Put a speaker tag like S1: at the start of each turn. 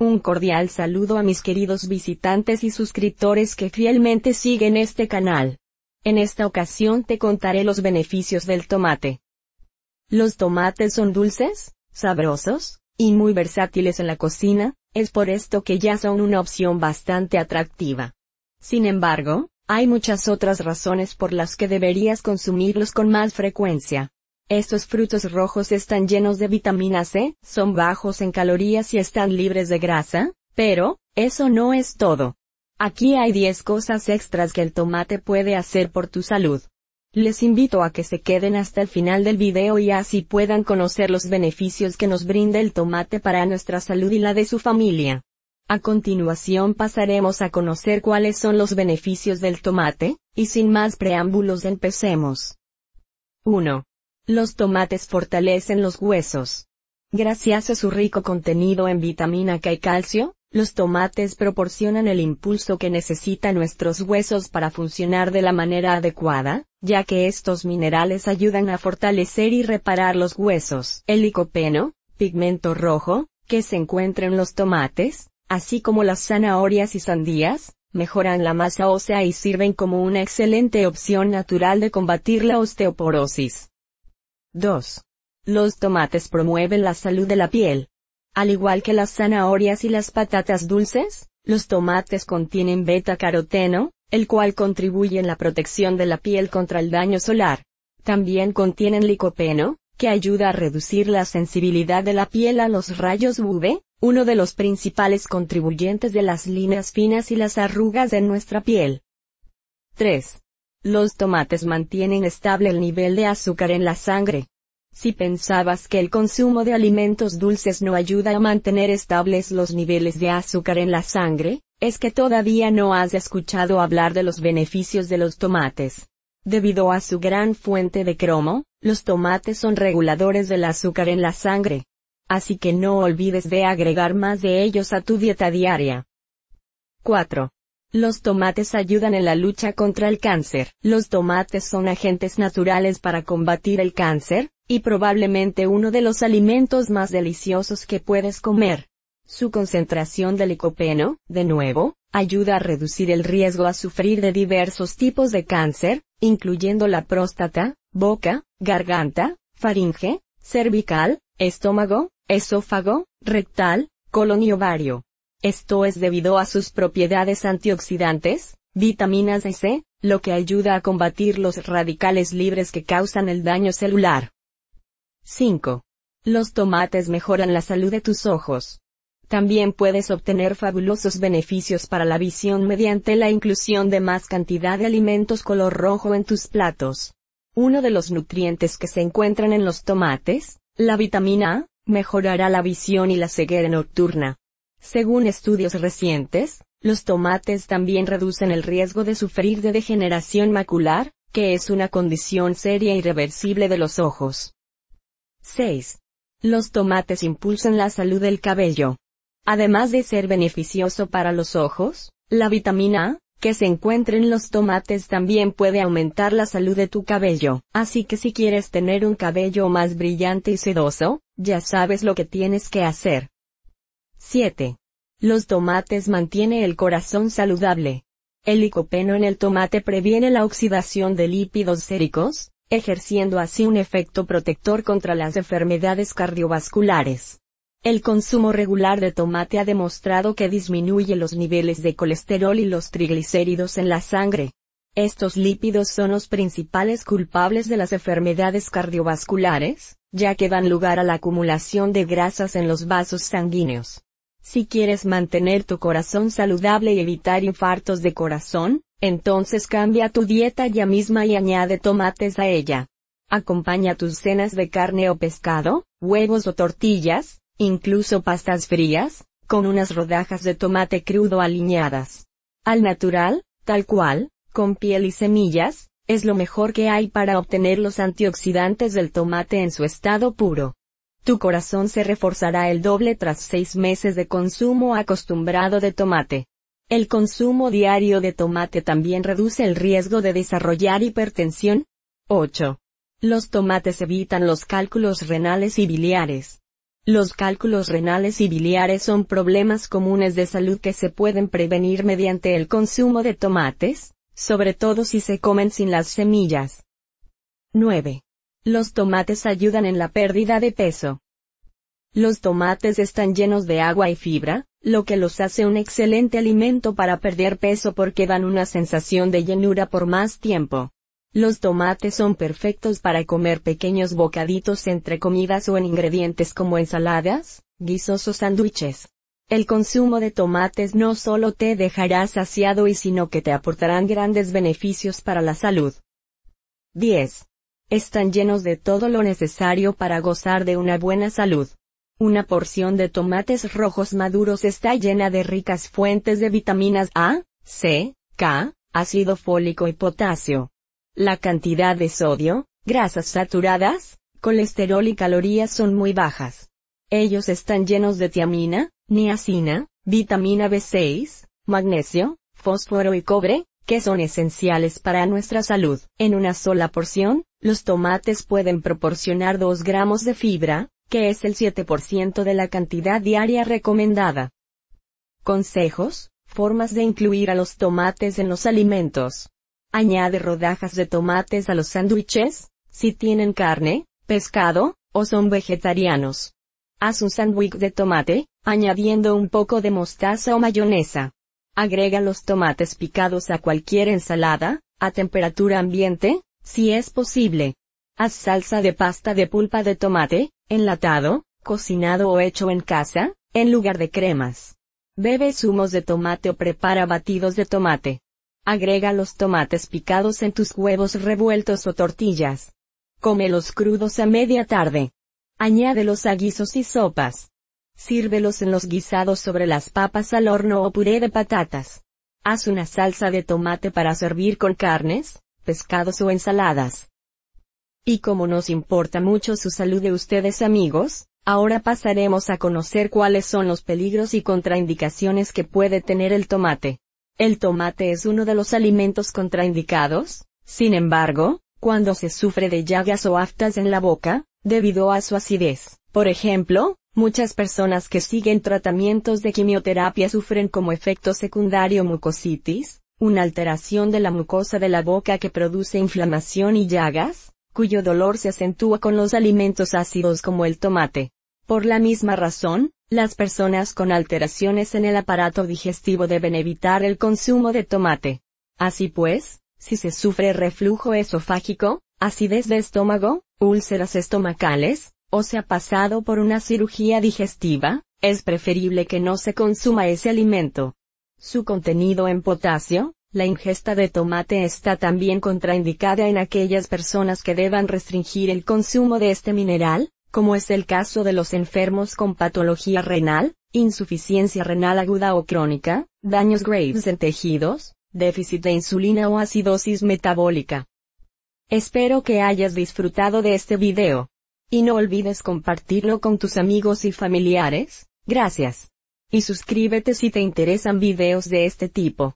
S1: Un cordial saludo a mis queridos visitantes y suscriptores que fielmente siguen este canal. En esta ocasión te contaré los beneficios del tomate. Los tomates son dulces, sabrosos, y muy versátiles en la cocina, es por esto que ya son una opción bastante atractiva. Sin embargo, hay muchas otras razones por las que deberías consumirlos con más frecuencia. Estos frutos rojos están llenos de vitamina C, son bajos en calorías y están libres de grasa, pero, eso no es todo. Aquí hay 10 cosas extras que el tomate puede hacer por tu salud. Les invito a que se queden hasta el final del video y así puedan conocer los beneficios que nos brinda el tomate para nuestra salud y la de su familia. A continuación pasaremos a conocer cuáles son los beneficios del tomate, y sin más preámbulos empecemos. 1. Los tomates fortalecen los huesos. Gracias a su rico contenido en vitamina K y calcio, los tomates proporcionan el impulso que necesitan nuestros huesos para funcionar de la manera adecuada, ya que estos minerales ayudan a fortalecer y reparar los huesos. El licopeno, pigmento rojo, que se encuentra en los tomates, así como las zanahorias y sandías, mejoran la masa ósea y sirven como una excelente opción natural de combatir la osteoporosis. 2. Los tomates promueven la salud de la piel. Al igual que las zanahorias y las patatas dulces, los tomates contienen beta-caroteno, el cual contribuye en la protección de la piel contra el daño solar. También contienen licopeno, que ayuda a reducir la sensibilidad de la piel a los rayos UV, uno de los principales contribuyentes de las líneas finas y las arrugas en nuestra piel. 3. Los tomates mantienen estable el nivel de azúcar en la sangre. Si pensabas que el consumo de alimentos dulces no ayuda a mantener estables los niveles de azúcar en la sangre, es que todavía no has escuchado hablar de los beneficios de los tomates. Debido a su gran fuente de cromo, los tomates son reguladores del azúcar en la sangre. Así que no olvides de agregar más de ellos a tu dieta diaria. 4. Los tomates ayudan en la lucha contra el cáncer. Los tomates son agentes naturales para combatir el cáncer, y probablemente uno de los alimentos más deliciosos que puedes comer. Su concentración de licopeno, de nuevo, ayuda a reducir el riesgo a sufrir de diversos tipos de cáncer, incluyendo la próstata, boca, garganta, faringe, cervical, estómago, esófago, rectal, colon y ovario. Esto es debido a sus propiedades antioxidantes, vitaminas y C, lo que ayuda a combatir los radicales libres que causan el daño celular. 5. Los tomates mejoran la salud de tus ojos. También puedes obtener fabulosos beneficios para la visión mediante la inclusión de más cantidad de alimentos color rojo en tus platos. Uno de los nutrientes que se encuentran en los tomates, la vitamina A, mejorará la visión y la ceguera nocturna. Según estudios recientes, los tomates también reducen el riesgo de sufrir de degeneración macular, que es una condición seria irreversible irreversible de los ojos. 6. Los tomates impulsan la salud del cabello. Además de ser beneficioso para los ojos, la vitamina A, que se encuentra en los tomates también puede aumentar la salud de tu cabello, así que si quieres tener un cabello más brillante y sedoso, ya sabes lo que tienes que hacer. 7. Los tomates mantiene el corazón saludable. El licopeno en el tomate previene la oxidación de lípidos céricos, ejerciendo así un efecto protector contra las enfermedades cardiovasculares. El consumo regular de tomate ha demostrado que disminuye los niveles de colesterol y los triglicéridos en la sangre. Estos lípidos son los principales culpables de las enfermedades cardiovasculares, ya que dan lugar a la acumulación de grasas en los vasos sanguíneos. Si quieres mantener tu corazón saludable y evitar infartos de corazón, entonces cambia tu dieta ya misma y añade tomates a ella. Acompaña tus cenas de carne o pescado, huevos o tortillas, incluso pastas frías, con unas rodajas de tomate crudo aliñadas. Al natural, tal cual, con piel y semillas, es lo mejor que hay para obtener los antioxidantes del tomate en su estado puro. Tu corazón se reforzará el doble tras seis meses de consumo acostumbrado de tomate. El consumo diario de tomate también reduce el riesgo de desarrollar hipertensión. 8. Los tomates evitan los cálculos renales y biliares. Los cálculos renales y biliares son problemas comunes de salud que se pueden prevenir mediante el consumo de tomates, sobre todo si se comen sin las semillas. 9. Los tomates ayudan en la pérdida de peso. Los tomates están llenos de agua y fibra, lo que los hace un excelente alimento para perder peso porque dan una sensación de llenura por más tiempo. Los tomates son perfectos para comer pequeños bocaditos entre comidas o en ingredientes como ensaladas, guisos o sándwiches. El consumo de tomates no solo te dejará saciado y sino que te aportarán grandes beneficios para la salud. 10 están llenos de todo lo necesario para gozar de una buena salud. Una porción de tomates rojos maduros está llena de ricas fuentes de vitaminas A, C, K, ácido fólico y potasio. La cantidad de sodio, grasas saturadas, colesterol y calorías son muy bajas. Ellos están llenos de tiamina, niacina, vitamina B6, magnesio, fósforo y cobre, que son esenciales para nuestra salud. En una sola porción, los tomates pueden proporcionar 2 gramos de fibra, que es el 7% de la cantidad diaria recomendada. Consejos, formas de incluir a los tomates en los alimentos. Añade rodajas de tomates a los sándwiches, si tienen carne, pescado, o son vegetarianos. Haz un sándwich de tomate, añadiendo un poco de mostaza o mayonesa. Agrega los tomates picados a cualquier ensalada, a temperatura ambiente, si es posible. Haz salsa de pasta de pulpa de tomate, enlatado, cocinado o hecho en casa, en lugar de cremas. Bebe zumos de tomate o prepara batidos de tomate. Agrega los tomates picados en tus huevos revueltos o tortillas. Cómelos crudos a media tarde. Añádelos a guisos y sopas. Sírvelos en los guisados sobre las papas al horno o puré de patatas. Haz una salsa de tomate para servir con carnes, pescados o ensaladas. Y como nos importa mucho su salud de ustedes amigos, ahora pasaremos a conocer cuáles son los peligros y contraindicaciones que puede tener el tomate. El tomate es uno de los alimentos contraindicados, sin embargo, cuando se sufre de llagas o aftas en la boca, debido a su acidez. Por ejemplo, muchas personas que siguen tratamientos de quimioterapia sufren como efecto secundario mucositis, una alteración de la mucosa de la boca que produce inflamación y llagas, cuyo dolor se acentúa con los alimentos ácidos como el tomate. Por la misma razón, las personas con alteraciones en el aparato digestivo deben evitar el consumo de tomate. Así pues, si se sufre reflujo esofágico, acidez de estómago, úlceras estomacales, o se ha pasado por una cirugía digestiva, es preferible que no se consuma ese alimento. Su contenido en potasio, la ingesta de tomate está también contraindicada en aquellas personas que deban restringir el consumo de este mineral, como es el caso de los enfermos con patología renal, insuficiencia renal aguda o crónica, daños graves en tejidos, déficit de insulina o acidosis metabólica. Espero que hayas disfrutado de este video. Y no olvides compartirlo con tus amigos y familiares. Gracias. Y suscríbete si te interesan videos de este tipo.